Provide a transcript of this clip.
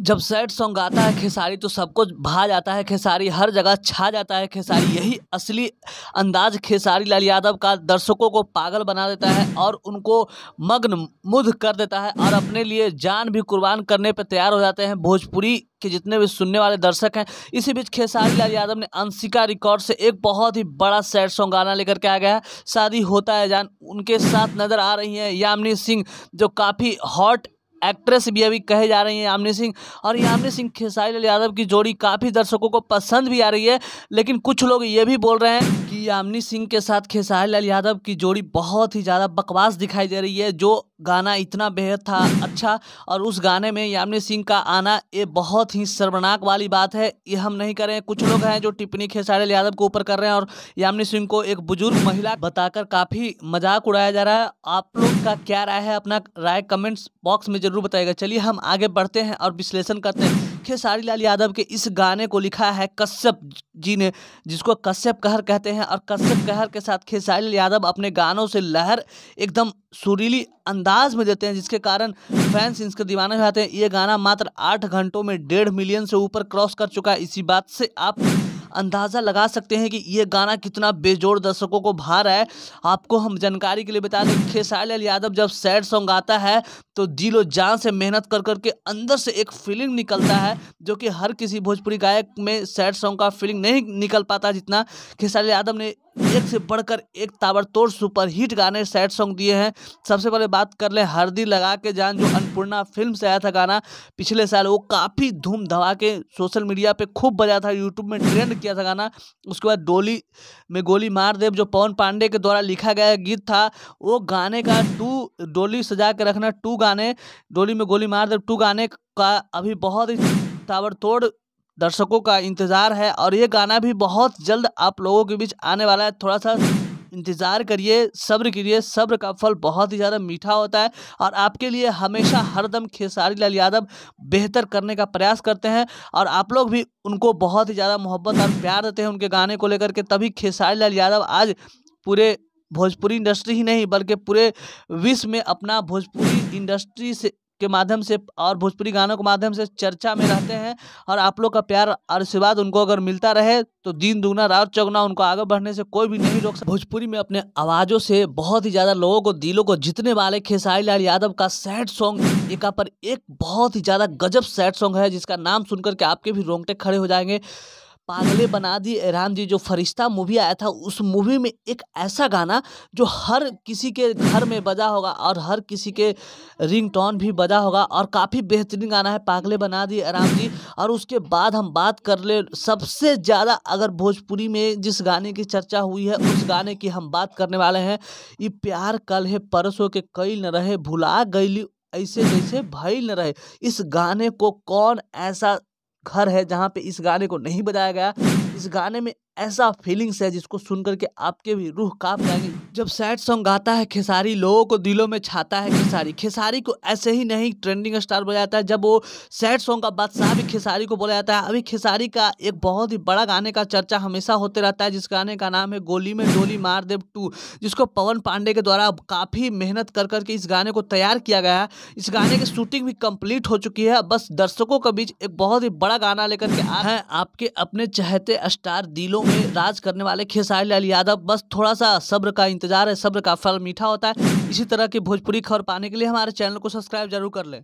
जब sad song आता है खेसारी तो सबको भा जाता है खेसारी हर जगह छा जाता है खेसारी यही असली अंदाज खेसारी लाल यादव का दर्शकों को पागल बना देता है और उनको मग्न मुद कर देता है और अपने लिए जान भी कुर्बान करने पर तैयार हो जाते हैं भोजपुरी के जितने भी सुनने वाले दर्शक हैं इसी बीच खेसारी लाल यादव ने अंशिका रिकॉर्ड से एक बहुत ही बड़ा सैड सॉन्ग गाना लेकर के आ गया है शादी होता है जान उनके साथ नज़र आ रही हैं यामिनी सिंह जो काफ़ी हॉट एक्ट्रेस भी अभी कहे जा रही हैं यामिनी सिंह और यामिनी सिंह खेसारी लाल यादव की जोड़ी काफ़ी दर्शकों को पसंद भी आ रही है लेकिन कुछ लोग ये भी बोल रहे हैं कि यामिनी सिंह के साथ खेसारी लाल यादव की जोड़ी बहुत ही ज़्यादा बकवास दिखाई दे रही है जो गाना इतना बेहद था अच्छा और उस गाने में यामिनी सिंह का आना ये बहुत ही शर्मनाक वाली बात है ये हम नहीं करें कुछ लोग हैं जो टिप्पणी खेसारी लाल यादव के ऊपर कर रहे हैं और यामिनी सिंह को एक बुजुर्ग महिला बताकर काफ़ी मजाक उड़ाया जा रहा है आप लोग आपका क्या राय है अपना राय कमेंट्स बॉक्स में जरूर बताएगा चलिए हम आगे बढ़ते हैं और विश्लेषण करते हैं खेसारी लाल यादव के इस गाने को लिखा है कश्यप जी ने जिसको कश्यप कहर कहते हैं और कश्यप कहर के साथ खेसारी लाल यादव अपने गानों से लहर एकदम सुरीली अंदाज में देते हैं जिसके कारण फैंस इसके दीवाने हो जाते हैं ये गाना मात्र आठ घंटों में डेढ़ मिलियन से ऊपर क्रॉस कर चुका है इसी बात से आप अंदाज़ा लगा सकते हैं कि ये गाना कितना बेजोड़ दर्शकों को भा रहा है आपको हम जानकारी के लिए बता दें खेसारी लाल यादव जब सैड सॉन्ग आता है तो दिलो जान से मेहनत कर करके अंदर से एक फीलिंग निकलता है जो कि हर किसी भोजपुरी गायक में सैड सॉन्ग का फीलिंग नहीं निकल पाता जितना खेसारी यादव ने एक से बढ़कर एक ताबड़तोड़ सुपर हिट गाने सैड सॉन्ग दिए हैं सबसे पहले बात कर ले हरदी लगा के जान जो अन्नपूर्णा फिल्म से आया था गाना पिछले साल वो काफ़ी धूम धमा के सोशल मीडिया पे खूब बजा था यूट्यूब में ट्रेंड किया था गाना उसके बाद डोली में गोली मार देव जो पवन पांडे के द्वारा लिखा गया गीत था वो गाने का टू डोली सजा के रखना टू गाने डोली में गोली मार देव टू गाने का अभी बहुत ही ताबड़तोड़ दर्शकों का इंतज़ार है और ये गाना भी बहुत जल्द आप लोगों के बीच आने वाला है थोड़ा सा इंतज़ार करिए सब्र करिए सब्र का फल बहुत ही ज़्यादा मीठा होता है और आपके लिए हमेशा हरदम खेसारी लाल यादव बेहतर करने का प्रयास करते हैं और आप लोग भी उनको बहुत ही ज़्यादा मोहब्बत और प्यार देते हैं उनके गाने को लेकर के तभी खेसारी लाल यादव आज पूरे भोजपुरी इंडस्ट्री ही नहीं बल्कि पूरे विश्व में अपना भोजपुरी इंडस्ट्री से के माध्यम से और भोजपुरी गानों के माध्यम से चर्चा में रहते हैं और आप लोग का प्यार आशीर्वाद उनको अगर मिलता रहे तो दिन दुगना रात चौगना उनको आगे बढ़ने से कोई भी नहीं रोक सकता भोजपुरी में अपने आवाज़ों से बहुत ही ज़्यादा लोगों को दिलों को जीतने वाले खेसारी लाल यादव का सैड सॉन्ग एक पर एक बहुत ही ज़्यादा गजब सैड सॉन्ग है जिसका नाम सुनकर के आपके भी रोंगटे खड़े हो जाएंगे पागले बना दी राम जी जो फरिश्ता मूवी आया था उस मूवी में एक ऐसा गाना जो हर किसी के घर में बजा होगा और हर किसी के रिंगटोन भी बजा होगा और काफ़ी बेहतरीन गाना है पागले बना दी राम जी और उसके बाद हम बात कर ले सबसे ज़्यादा अगर भोजपुरी में जिस गाने की चर्चा हुई है उस गाने की हम बात करने वाले हैं ये प्यार कल है परसों के कई न रहे भुला गईली ऐसे जैसे भय न रहे इस गाने को कौन ऐसा घर है जहाँ पे इस गाने को नहीं बजाया गया इस गाने में ऐसा फीलिंग्स है जिसको सुनकर के आपके भी रूह काप जाएंगे जब सैड सॉन्ग गाता है खेसारी लोगों को दिलों में छाता है खेसारी खेसारी को ऐसे ही नहीं ट्रेंडिंग स्टार बोला जाता है जब वो सैड सॉन्ग का बादशाह भी खेसारी को बोला जाता है अभी खेसारी का एक बहुत ही बड़ा गाने का चर्चा हमेशा होते रहता है जिस गाने का नाम है गोली में डोली मार देव टू जिसको पवन पांडे के द्वारा काफ़ी मेहनत कर करके इस गाने को तैयार किया गया है इस गाने की शूटिंग भी कम्प्लीट हो चुकी है बस दर्शकों के बीच एक बहुत ही बड़ा गाना लेकर के आ हैं आपके अपने चहते स्टार दिलों में राज करने वाले खेसारी लाल यादव बस थोड़ा सा सब्र का इंतजार है सब्र का फल मीठा होता है इसी तरह की भोजपुरी खबर पाने के लिए हमारे चैनल को सब्सक्राइब जरूर कर लें